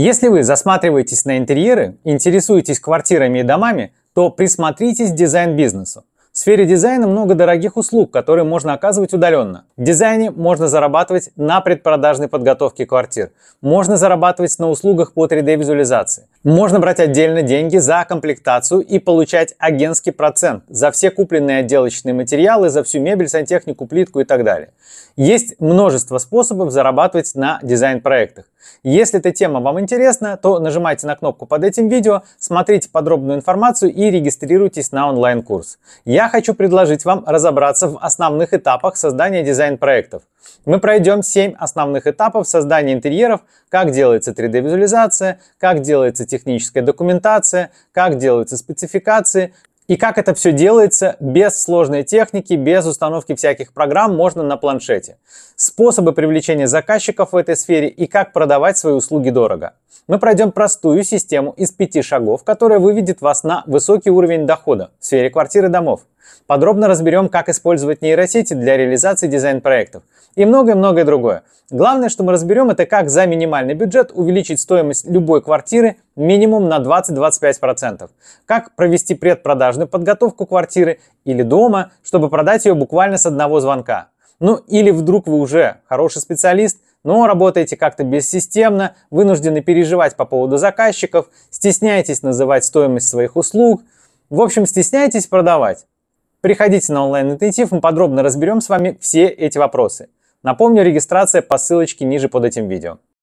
Если вы засматриваетесь на интерьеры, интересуетесь квартирами и домами, то присмотритесь к дизайн-бизнесу. В сфере дизайна много дорогих услуг, которые можно оказывать удаленно. В дизайне можно зарабатывать на предпродажной подготовке квартир, можно зарабатывать на услугах по 3D-визуализации, можно брать отдельно деньги за комплектацию и получать агентский процент за все купленные отделочные материалы, за всю мебель, сантехнику, плитку и так далее. Есть множество способов зарабатывать на дизайн-проектах. Если эта тема вам интересна, то нажимайте на кнопку под этим видео, смотрите подробную информацию и регистрируйтесь на онлайн-курс. Я хочу предложить вам разобраться в основных этапах создания дизайн-проектов – мы пройдем 7 основных этапов создания интерьеров, как делается 3D-визуализация, как делается техническая документация, как делаются спецификации, и как это все делается без сложной техники, без установки всяких программ, можно на планшете. Способы привлечения заказчиков в этой сфере и как продавать свои услуги дорого мы пройдем простую систему из пяти шагов, которая выведет вас на высокий уровень дохода в сфере квартир и домов. Подробно разберем, как использовать нейросети для реализации дизайн-проектов и многое-многое другое. Главное, что мы разберем, это как за минимальный бюджет увеличить стоимость любой квартиры минимум на 20-25%, как провести предпродажную подготовку квартиры или дома, чтобы продать ее буквально с одного звонка. Ну или вдруг вы уже хороший специалист, но работаете как-то бессистемно, вынуждены переживать по поводу заказчиков, стесняетесь называть стоимость своих услуг, в общем, стесняетесь продавать. Приходите на онлайн-интенсив, мы подробно разберем с вами все эти вопросы. Напомню, регистрация по ссылочке ниже под этим видео.